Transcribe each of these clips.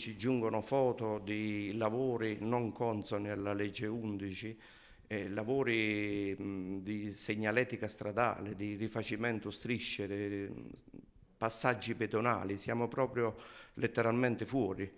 Ci giungono foto di lavori non consoni alla legge 11, eh, lavori mh, di segnaletica stradale, di rifacimento strisce, passaggi pedonali, siamo proprio letteralmente fuori.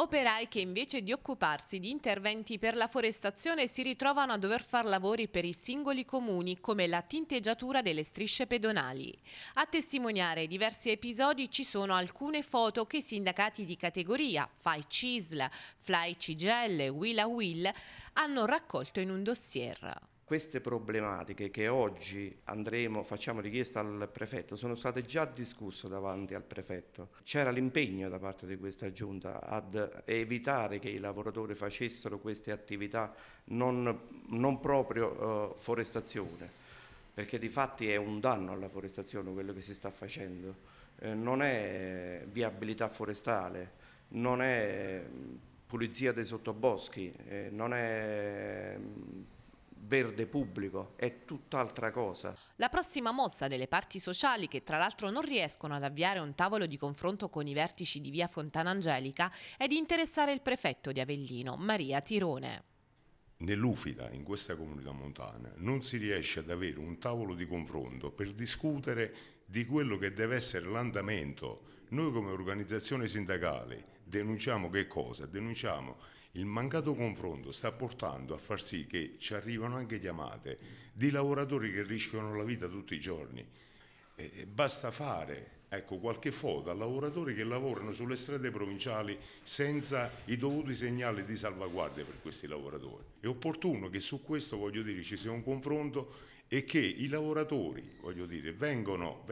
Operai che invece di occuparsi di interventi per la forestazione si ritrovano a dover far lavori per i singoli comuni come la tinteggiatura delle strisce pedonali. A testimoniare diversi episodi ci sono alcune foto che i sindacati di categoria Fai Cisla, Fly CGL, Willa Will hanno raccolto in un dossier queste problematiche che oggi andremo, facciamo richiesta al prefetto, sono state già discusse davanti al prefetto. C'era l'impegno da parte di questa giunta ad evitare che i lavoratori facessero queste attività non, non proprio eh, forestazione, perché di fatti è un danno alla forestazione quello che si sta facendo. Eh, non è viabilità forestale, non è mm, pulizia dei sottoboschi, eh, non è verde pubblico, è tutt'altra cosa. La prossima mossa delle parti sociali, che tra l'altro non riescono ad avviare un tavolo di confronto con i vertici di via Fontana Angelica, è di interessare il prefetto di Avellino, Maria Tirone. Nell'Ufida, in questa comunità montana, non si riesce ad avere un tavolo di confronto per discutere di quello che deve essere l'andamento. Noi come organizzazione sindacale denunciamo che cosa? Denunciamo il mancato confronto sta portando a far sì che ci arrivano anche chiamate di lavoratori che rischiano la vita tutti i giorni eh, basta fare ecco, qualche foto a lavoratori che lavorano sulle strade provinciali senza i dovuti segnali di salvaguardia per questi lavoratori. È opportuno che su questo voglio dire, ci sia un confronto e che i lavoratori vengano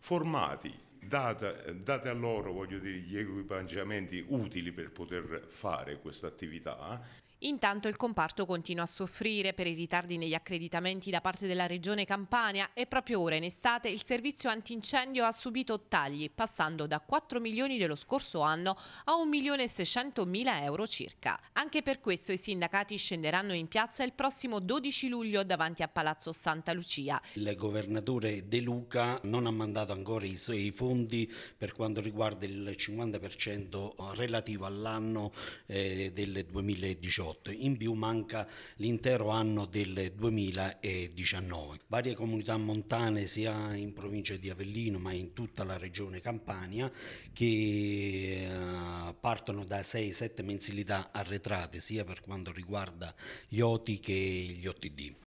formati date, date a loro voglio dire, gli equipaggiamenti utili per poter fare questa attività. Intanto il comparto continua a soffrire per i ritardi negli accreditamenti da parte della regione Campania e proprio ora in estate il servizio antincendio ha subito tagli, passando da 4 milioni dello scorso anno a 1 milione e 600 mila euro circa. Anche per questo i sindacati scenderanno in piazza il prossimo 12 luglio davanti a Palazzo Santa Lucia. Il governatore De Luca non ha mandato ancora i suoi fondi fondi per quanto riguarda il 50% relativo all'anno eh, del 2018. In più manca l'intero anno del 2019. Varie comunità montane sia in provincia di Avellino ma in tutta la regione Campania che eh, partono da 6-7 mensilità arretrate sia per quanto riguarda gli OTI che gli OTD.